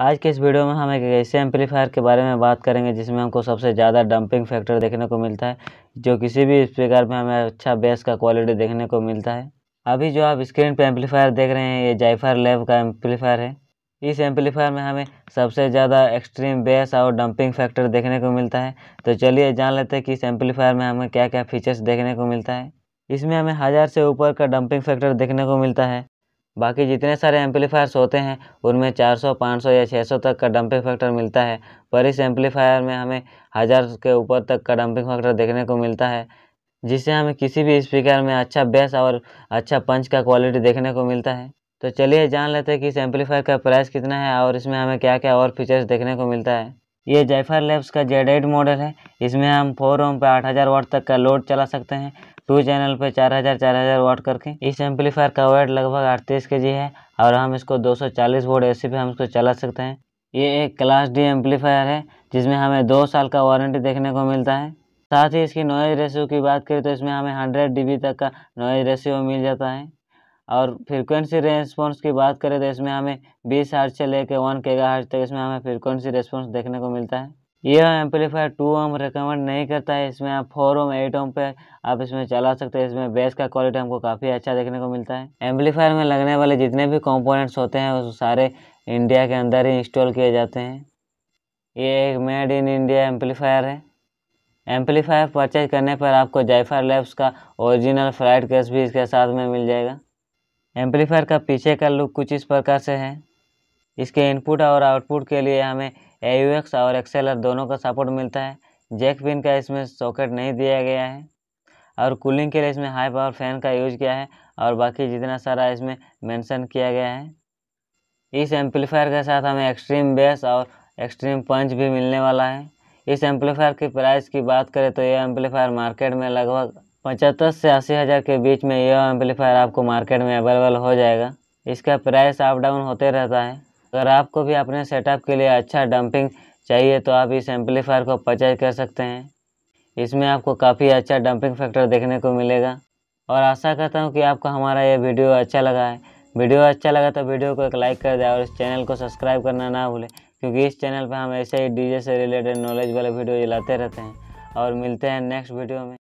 आज के इस वीडियो में हम एक ऐसे एम्पलीफायर के बारे में बात करेंगे जिसमें हमको सबसे ज़्यादा डंपिंग फैक्टर देखने को मिलता है जो किसी भी स्पीकर में हमें अच्छा बेस का क्वालिटी देखने को मिलता है अभी जो आप स्क्रीन पर एम्पलीफायर देख रहे हैं ये जाइफर लेव का एम्पलीफायर है इस एम्पलीफायर में हमें सबसे ज़्यादा एक्सट्रीम बेस और डंपिंग फैक्टर देखने को मिलता है तो चलिए जान लेते हैं कि इस एम्पलीफायर में हमें क्या क्या फीचर्स देखने को मिलता है इसमें हमें हज़ार से ऊपर का डंपिंग फैक्टर देखने को मिलता है बाकी जितने सारे एम्पलीफायर्स होते हैं उनमें 400, 500 या 600 तक का डंपिंग फैक्टर मिलता है पर इस एम्पलीफायर में हमें हज़ार के ऊपर तक का डंपिंग फैक्टर देखने को मिलता है जिससे हमें किसी भी स्पीकर में अच्छा बेस और अच्छा पंच का क्वालिटी देखने को मिलता है तो चलिए जान लेते हैं कि इस एम्पलीफायर का प्राइस कितना है और इसमें हमें क्या क्या और फीचर्स देखने को मिलता है ये जयफर लैब्स का जेड एड मॉडल है इसमें हम फोर रोम पर आठ हज़ार वाट तक का लोड चला सकते हैं टू चैनल पे 4000 4000 वाट करके इस एम्पलीफायर का वेट लगभग अड़तीस के है और हम इसको 240 ए सी पे हम इसको चला सकते हैं ये एक क्लास डी एम्पलीफायर है जिसमें हमें दो साल का वारंटी देखने को मिलता है साथ ही इसकी नॉइज़ रेशियो की बात करें तो इसमें हमें हंड्रेड डी तक का नॉइज़ रेशियो मिल जाता है और फ्रीक्वेंसी रेस्पॉन्स की बात करें तो इसमें हमें बीस हर्ट से लेकर वन के तक इसमें हमें फ्रीक्वेंसी रेस्पॉन्स देखने को मिलता है यह एम्पलीफायर टू ओम रिकमेंड नहीं करता है इसमें आप फोर ओम एट ओम पे आप इसमें चला सकते हैं इसमें बेस का क्वालिटी हमको काफ़ी अच्छा देखने को मिलता है एम्पलीफायर में लगने वाले जितने भी कंपोनेंट्स होते हैं वो सारे इंडिया के अंदर ही इंस्टॉल किए जाते हैं ये एक मेड इन इंडिया एम्पलीफायर है एम्पलीफायर परचेज करने पर आपको जयफर लैब्स का ओरिजिनल फ्लाइट केस भी इसके साथ में मिल जाएगा एम्पलीफायर का पीछे का लुक कुछ इस प्रकार से है इसके इनपुट और आउटपुट के लिए हमें ए और एक्सेलर दोनों का सपोर्ट मिलता है जैक पिन का इसमें सॉकेट नहीं दिया गया है और कूलिंग के लिए इसमें हाई पावर फैन का यूज किया है और बाकी जितना सारा इसमें मेंशन किया गया है इस एम्पलीफायर के साथ हमें एक्सट्रीम बेस और एक्सट्रीम पंच भी मिलने वाला है इस एम्पलीफायर की प्राइस की बात करें तो यह एम्पलीफायर मार्केट में लगभग पचहत्तर से अस्सी हज़ार के बीच में यह एम्पलीफायर आपको मार्केट में अवेलेबल हो जाएगा इसका प्राइस अप डाउन होते रहता है अगर आपको भी अपने सेटअप के लिए अच्छा डंपिंग चाहिए तो आप इस एम्पलीफायर को परचेज कर सकते हैं इसमें आपको काफ़ी अच्छा डंपिंग फैक्टर देखने को मिलेगा और आशा करता हूँ कि आपको हमारा यह वीडियो अच्छा लगा है वीडियो अच्छा लगा तो वीडियो को एक लाइक कर दें और इस चैनल को सब्सक्राइब करना ना भूलें क्योंकि इस चैनल पर हम ऐसे ही डीजे से रिलेटेड नॉलेज वाले वीडियो लाते रहते हैं और मिलते हैं नेक्स्ट वीडियो में